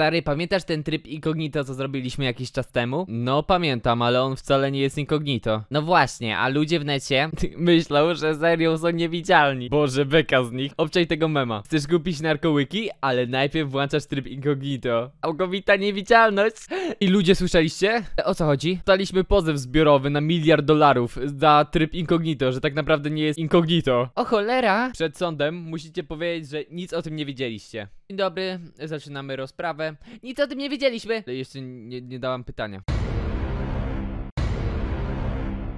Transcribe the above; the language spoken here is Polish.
Stary, pamiętasz ten tryb incognito, co zrobiliśmy jakiś czas temu? No pamiętam, ale on wcale nie jest incognito. No właśnie, a ludzie w necie myślą, że serio są niewidzialni. Boże, beka z nich. Obczaj tego mema. Chcesz kupić narkołyki? Ale najpierw włączasz tryb incognito. Całkowita niewidzialność. I ludzie słyszeliście? O co chodzi? Dostaliśmy pozew zbiorowy na miliard dolarów za tryb incognito, że tak naprawdę nie jest incognito. O cholera! Przed sądem musicie powiedzieć, że nic o tym nie wiedzieliście. Dzień dobry, zaczynamy rozprawę. Nic o tym nie wiedzieliśmy. Ale jeszcze nie, nie dałam pytania.